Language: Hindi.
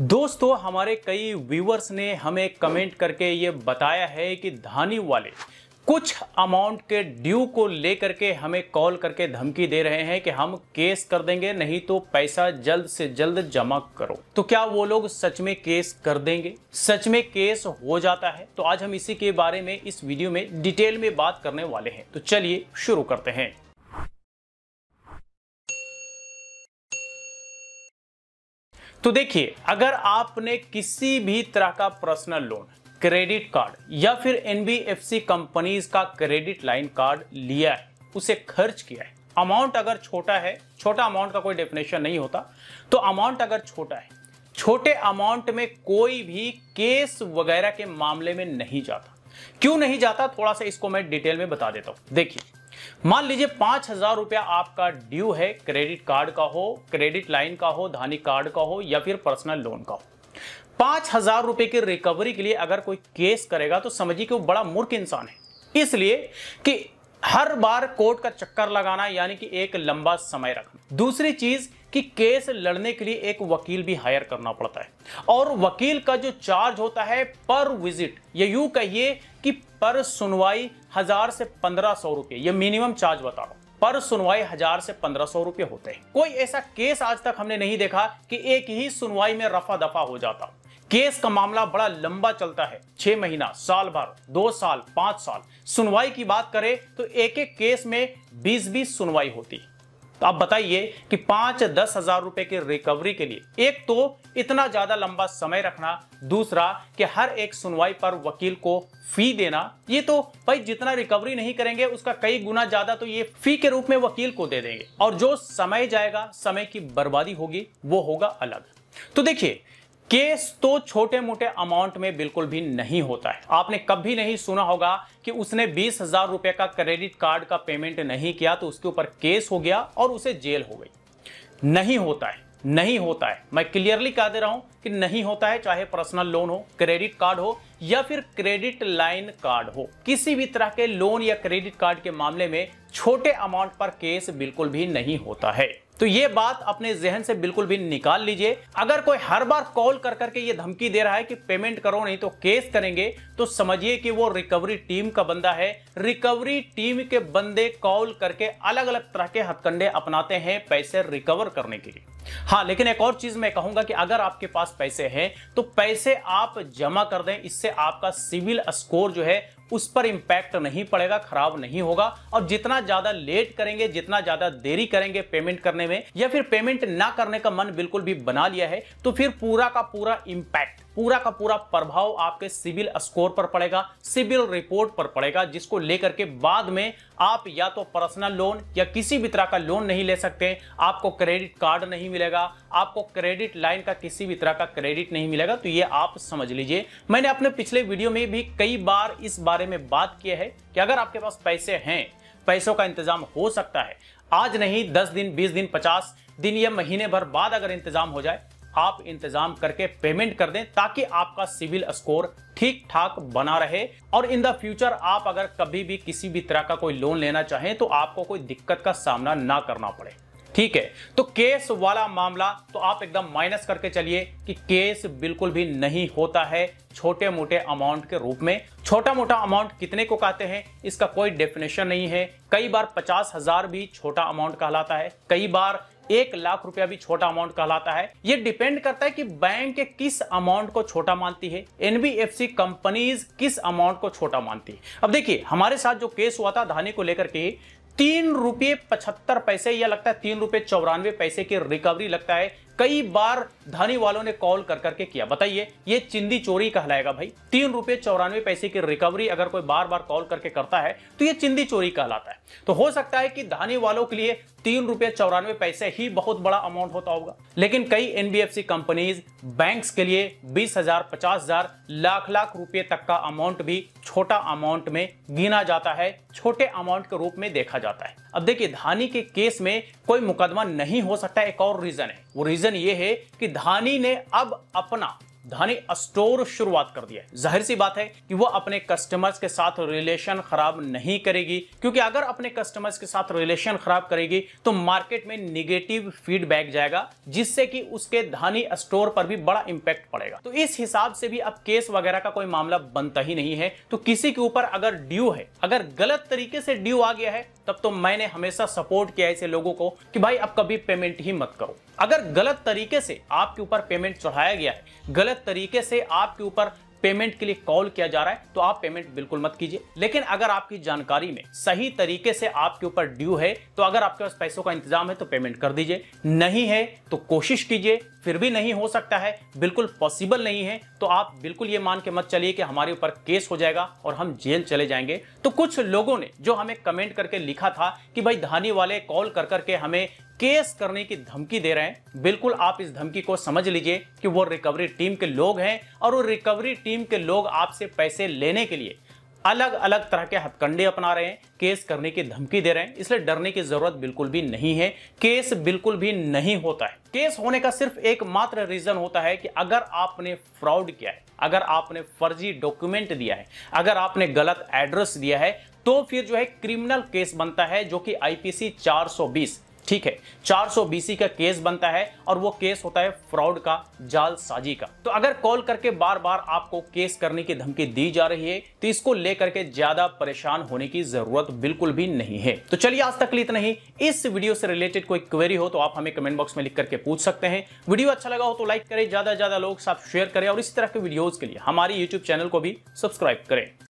दोस्तों हमारे कई व्यूवर्स ने हमें कमेंट करके ये बताया है कि धानी वाले कुछ अमाउंट के ड्यू को लेकर के हमें कॉल करके धमकी दे रहे हैं कि हम केस कर देंगे नहीं तो पैसा जल्द से जल्द जमा करो तो क्या वो लोग सच में केस कर देंगे सच में केस हो जाता है तो आज हम इसी के बारे में इस वीडियो में डिटेल में बात करने वाले हैं तो चलिए शुरू करते हैं तो देखिए अगर आपने किसी भी तरह का पर्सनल लोन क्रेडिट कार्ड या फिर एनबीएफसी कंपनीज का क्रेडिट लाइन कार्ड लिया है उसे खर्च किया है अमाउंट अगर छोटा है छोटा अमाउंट का कोई डेफिनेशन नहीं होता तो अमाउंट अगर छोटा है छोटे अमाउंट में कोई भी केस वगैरह के मामले में नहीं जाता क्यों नहीं जाता थोड़ा सा इसको मैं डिटेल में बता देता हूं देखिए मान लीजिए पांच हजार रुपया आपका ड्यू है क्रेडिट कार्ड का हो क्रेडिट लाइन का हो धानी कार्ड का हो या फिर पर्सनल लोन का हो पांच हजार रुपए की रिकवरी के लिए अगर कोई केस करेगा तो समझिए कि वो बड़ा मूर्ख इंसान है इसलिए कि हर बार कोर्ट का चक्कर लगाना यानी कि एक लंबा समय रखना दूसरी चीज कि केस लड़ने के लिए एक वकील भी हायर करना पड़ता है और वकील का जो चार्ज होता है पर विजिट ये यू कहिए कि पर सुनवाई हजार से पंद्रह सौ रुपये ये मिनिमम चार्ज बता रहा हूं पर सुनवाई हजार से पंद्रह सौ रुपये होते हैं कोई ऐसा केस आज तक हमने नहीं देखा कि एक ही सुनवाई में रफा दफा हो जाता केस का मामला बड़ा लंबा चलता है छह महीना साल भर दो साल पांच साल सुनवाई की बात करें तो एक एक केस में बीस बीस सुनवाई होती है तो आप बताइए कि पांच दस हजार रुपए की रिकवरी के लिए एक तो इतना ज्यादा लंबा समय रखना दूसरा कि हर एक सुनवाई पर वकील को फी देना ये तो भाई जितना रिकवरी नहीं करेंगे उसका कई गुना ज्यादा तो ये फी के रूप में वकील को दे देंगे और जो समय जाएगा समय की बर्बादी होगी वो होगा अलग तो देखिए केस तो छोटे मोटे अमाउंट में बिल्कुल भी नहीं होता है आपने कभी नहीं सुना होगा कि उसने बीस हजार रुपए का क्रेडिट कार्ड का पेमेंट नहीं किया तो उसके ऊपर केस हो गया और उसे जेल हो गई नहीं होता है नहीं होता है मैं क्लियरली कह दे रहा हूं कि नहीं होता है चाहे पर्सनल लोन हो क्रेडिट कार्ड हो या फिर क्रेडिट लाइन कार्ड हो किसी भी तरह के लोन या क्रेडिट कार्ड के मामले में छोटे अमाउंट पर केस बिल्कुल भी नहीं होता है तो ये बात अपने जहन से बिल्कुल भी निकाल लीजिए अगर कोई हर बार कॉल कर करके ये धमकी दे रहा है कि पेमेंट करो नहीं तो केस करेंगे तो समझिए कि वो रिकवरी टीम का बंदा है रिकवरी टीम के बंदे कॉल करके अलग अलग तरह के हथकंडे अपनाते हैं पैसे रिकवर करने के लिए हाँ लेकिन एक और चीज मैं कहूंगा कि अगर आपके पास पैसे हैं तो पैसे आप जमा कर दें इससे आपका सिविल स्कोर जो है उस पर इम्पैक्ट नहीं पड़ेगा खराब नहीं होगा और जितना ज्यादा लेट करेंगे जितना ज्यादा देरी करेंगे पेमेंट करने में या फिर पेमेंट ना करने का मन बिल्कुल भी बना लिया है तो फिर पूरा का पूरा इम्पैक्ट पूरा का पूरा प्रभाव आपके सिविल स्कोर पर पड़ेगा सिविल रिपोर्ट पर पड़ेगा जिसको लेकर के बाद में आप या तो पर्सनल लोन या किसी भी तरह का लोन नहीं ले सकते आपको क्रेडिट कार्ड नहीं मिलेगा आपको क्रेडिट लाइन का किसी भी तरह का क्रेडिट नहीं मिलेगा तो ये आप समझ लीजिए मैंने अपने पिछले वीडियो में भी कई बार इस बार बारे में बात किया है कि अगर आपके पास पैसे हैं पैसों का इंतजाम हो सकता है आज नहीं दस दिन बीस दिन पचास दिन या महीने भर बाद अगर इंतजाम हो जाए आप इंतजाम करके पेमेंट कर दें ताकि आपका सिविल स्कोर ठीक ठाक बना रहे और इन द फ्यूचर आप अगर कभी भी किसी भी तरह का कोई लोन लेना चाहें तो आपको कोई दिक्कत का सामना ना करना पड़े ठीक है तो केस वाला मामला तो आप एकदम माइनस करके चलिए कि केस बिल्कुल भी नहीं होता है छोटे मोटे अमाउंट के रूप में छोटा मोटा अमाउंट कितने को कहते हैं इसका कोई डेफिनेशन नहीं है कई बार पचास हजार भी छोटा अमाउंट कहलाता है कई बार एक लाख रुपया भी छोटा अमाउंट कहलाता है यह डिपेंड करता है कि बैंक के किस अमाउंट को छोटा मानती है एनबीएफसी कंपनीज किस अमाउंट को छोटा मानती है अब देखिए हमारे साथ जो केस हुआ था धानी को लेकर के तीन रुपये पचहत्तर पैसे या लगता है तीन रुपये चौरानवे पैसे की रिकवरी लगता है कई बार धनी वालों ने कॉल कर करके किया बताइए ये चिंदी चोरी कहलाएगा भाई तीन रुपये चौरानवे पैसे की रिकवरी अगर कोई बार बार कॉल करके करता है तो ये चिंदी चोरी कहलाता है तो हो सकता है कि धनी वालों के लिए तीन रुपए चौरानवे पैसे ही बहुत बड़ा अमाउंट होता होगा लेकिन कई एनबीएफसी कंपनीज बैंक्स के लिए बीस हजार पचास हजार लाख लाख रुपए तक का अमाउंट भी छोटा अमाउंट में गिना जाता है छोटे अमाउंट के रूप में देखा जाता है अब देखिए धानी के केस में कोई मुकदमा नहीं हो सकता एक और रीजन है वो रीजन ये है कि धानी ने अब अपना धानी स्टोर शुरुआत कर दिया है जाहिर सी बात है कि वो अपने कस्टमर्स के साथ रिलेशन खराब नहीं करेगी क्योंकि अगर अपने कस्टमर्स के साथ रिलेशन खराब करेगी तो मार्केट में निगेटिव फीडबैक जाएगा जिससे कि उसके धानी स्टोर पर भी बड़ा इंपैक्ट पड़ेगा तो इस हिसाब से भी अब केस वगैरह का कोई मामला बनता ही नहीं है तो किसी के ऊपर अगर ड्यू है अगर गलत तरीके से ड्यू आ गया है तब तो मैंने हमेशा सपोर्ट किया ऐसे लोगों को कि भाई अब कभी पेमेंट ही मत करो अगर गलत तरीके से आपके ऊपर पेमेंट चढ़ाया गया है गलत गलत तरीके से आपके ऊपर पेमेंट के लिए कॉल किया जा रहा है तो आप पेमेंट बिल्कुल मत कीजिए लेकिन अगर आपकी जानकारी में सही तरीके से आपके ऊपर ड्यू है तो अगर आपके पास पैसों का इंतजाम है तो पेमेंट कर दीजिए नहीं है तो कोशिश कीजिए फिर भी नहीं हो सकता है बिल्कुल पॉसिबल नहीं है तो आप बिल्कुल ये मान के मत चलिए कि हमारे ऊपर केस हो जाएगा और हम जेल चले जाएंगे तो कुछ लोगों ने जो हमें कमेंट करके लिखा था कि भाई धानी वाले कॉल कर करके हमें केस करने की धमकी दे रहे हैं बिल्कुल आप इस धमकी को समझ लीजिए कि वो रिकवरी टीम के लोग हैं और वो रिकवरी टीम के लोग आपसे पैसे लेने के लिए अलग अलग तरह के हथकंडे अपना रहे हैं केस करने की धमकी दे रहे हैं इसलिए डरने की जरूरत बिल्कुल भी नहीं है केस बिल्कुल भी नहीं होता है केस होने का सिर्फ एकमात्र रीजन होता है कि अगर आपने फ्रॉड किया है अगर आपने फर्जी डॉक्यूमेंट दिया है अगर आपने गलत एड्रेस दिया है तो फिर जो है क्रिमिनल केस बनता है जो कि आईपीसी 420 ठीक है 400 बीसी का केस बनता है और वो केस होता है फ्रॉड का जालसाजी का तो अगर कॉल करके बार बार आपको केस करने की धमकी दी जा रही है तो इसको लेकर के ज्यादा परेशान होने की जरूरत बिल्कुल भी नहीं है तो चलिए आज तक इतना ही इस वीडियो से रिलेटेड कोई क्वेरी हो तो आप हमें कमेंट बॉक्स में लिख करके पूछ सकते हैं वीडियो अच्छा लगा हो तो लाइक करें ज्यादा ज्यादा लोग साथ शेयर करें और इस तरह के वीडियोज के लिए हमारे यूट्यूब चैनल को भी सब्सक्राइब करें